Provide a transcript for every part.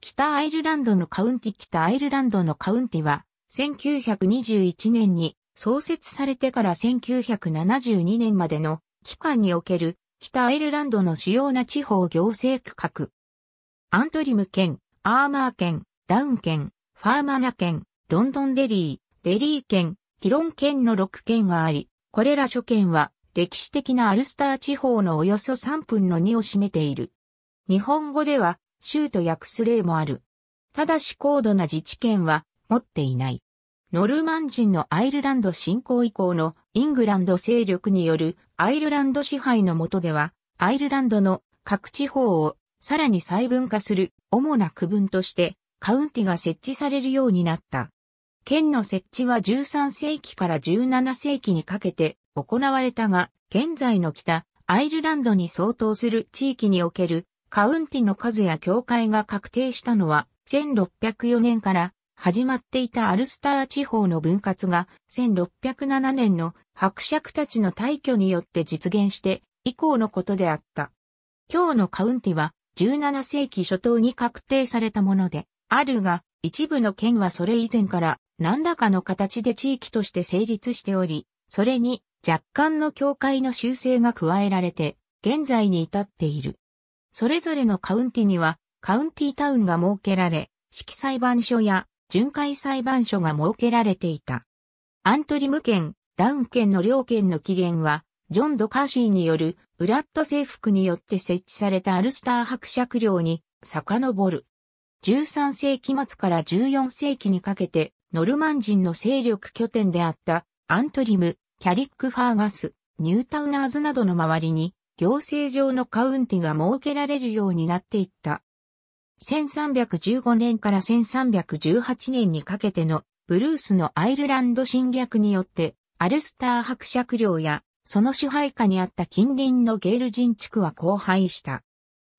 北アイルランドのカウンティ北アイルランドのカウンティは、1921年に創設されてから1972年までの期間における北アイルランドの主要な地方行政区画。アントリム県、アーマー県、ダウン県、ファーマナ県、ロンドンデリー、デリー県、ティロン県の6県があり、これら諸県は歴史的なアルスター地方のおよそ3分の2を占めている。日本語では州と訳す例もある。ただし高度な自治権は持っていない。ノルマン人のアイルランド侵攻以降のイングランド勢力によるアイルランド支配の下では、アイルランドの各地方をさらに細分化する主な区分としてカウンティが設置されるようになった。県の設置は13世紀から17世紀にかけて行われたが、現在の北アイルランドに相当する地域におけるカウンティの数や教会が確定したのは、1604年から始まっていたアルスター地方の分割が、1607年の伯爵たちの退去によって実現して以降のことであった。今日のカウンティは、17世紀初頭に確定されたもので、あるが、一部の県はそれ以前から何らかの形で地域として成立しており、それに若干の境界の修正が加えられて、現在に至っている。それぞれのカウンティには、カウンティタウンが設けられ、式裁判所や巡回裁判所が設けられていた。アントリム県、ダウン県の両県の起源は、ジョン・ド・カーシーによる、ウラット征服によって設置されたアルスター伯爵領に遡る。13世紀末から14世紀にかけて、ノルマン人の勢力拠点であった、アントリム、キャリック・ファーガス、ニュータウナーズなどの周りに、行政上のカウンティが設けられるようになっていった。1315年から1318年にかけてのブルースのアイルランド侵略によってアルスター伯爵領やその支配下にあった近隣のゲール人地区は荒廃した。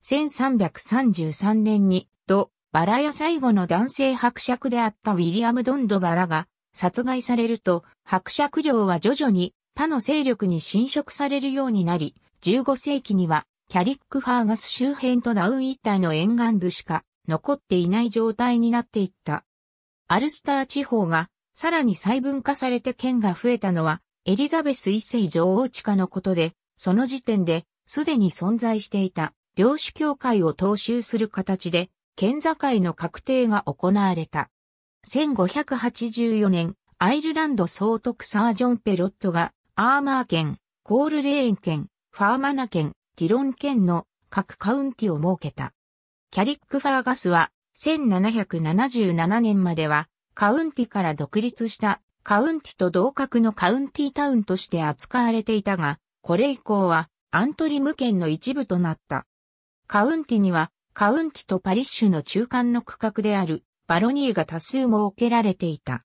1333年にド・バラや最後の男性伯爵であったウィリアム・ドンド・バラが殺害されると伯爵領は徐々に他の勢力に侵食されるようになり、15世紀にはキャリックファーガス周辺とナウン一帯の沿岸部しか残っていない状態になっていった。アルスター地方がさらに細分化されて県が増えたのはエリザベス一世女王地下のことで、その時点ですでに存在していた領主協会を踏襲する形で県境の確定が行われた。1584年、アイルランド総督サージョン・ペロットがアーマー県、コールレーン県、ファーマナ県、ティロン県の各カウンティを設けた。キャリック・ファーガスは、1777年までは、カウンティから独立したカウンティと同格のカウンティタウンとして扱われていたが、これ以降はアントリム県の一部となった。カウンティにはカウンティとパリッシュの中間の区画であるバロニーが多数設けられていた。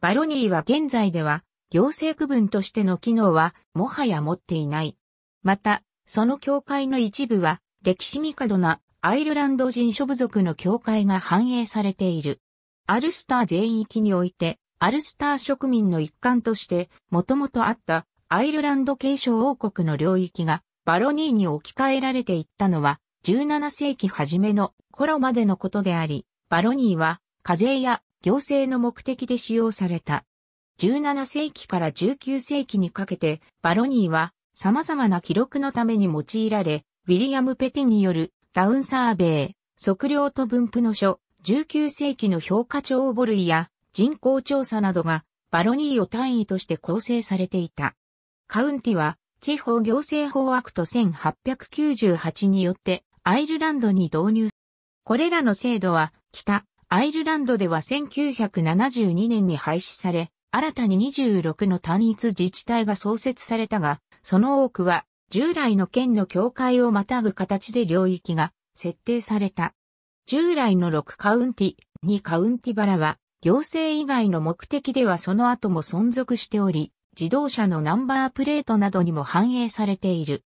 バロニーは現在では行政区分としての機能はもはや持っていない。また、その教会の一部は、歴史ミカドなアイルランド人諸部族の教会が反映されている。アルスター全域において、アルスター植民の一環として、もともとあったアイルランド継承王国の領域がバロニーに置き換えられていったのは、17世紀初めの頃までのことであり、バロニーは課税や行政の目的で使用された。17世紀から19世紀にかけて、バロニーは様々な記録のために用いられ、ウィリアム・ペティによるダウンサーベイ、測量と分布の書、19世紀の評価帳簿類や人口調査などがバロニーを単位として構成されていた。カウンティは地方行政法アクト1898によってアイルランドに導入。これらの制度は北アイルランドでは1972年に廃止され、新たに26の単一自治体が創設されたが、その多くは従来の県の境界をまたぐ形で領域が設定された。従来の6カウンティ、2カウンティバラは、行政以外の目的ではその後も存続しており、自動車のナンバープレートなどにも反映されている。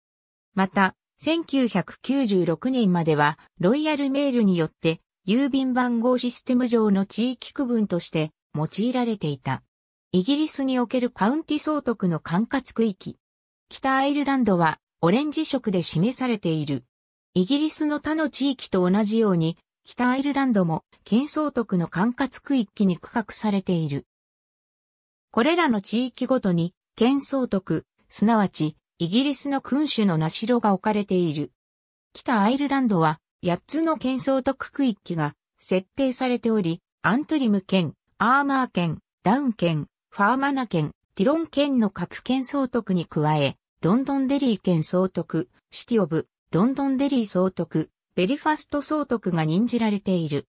また、1996年までは、ロイヤルメールによって、郵便番号システム上の地域区分として用いられていた。イギリスにおけるカウンティ総督の管轄区域。北アイルランドはオレンジ色で示されている。イギリスの他の地域と同じように、北アイルランドも県総督の管轄区域に区画されている。これらの地域ごとに、県総督、すなわち、イギリスの君主の名城が置かれている。北アイルランドは、8つの県総督区域が設定されており、アントリム県、アーマー県、ダウン県、ファーマナ県、ティロン県の各県総督に加え、ロンドンデリー県総督、シティオブ、ロンドンデリー総督、ベリファスト総督が任じられている。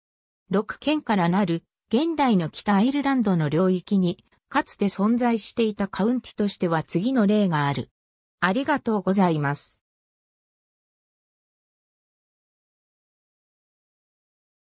6県からなる、現代の北アイルランドの領域に、かつて存在していたカウンティとしては次の例がある。ありがとうございます。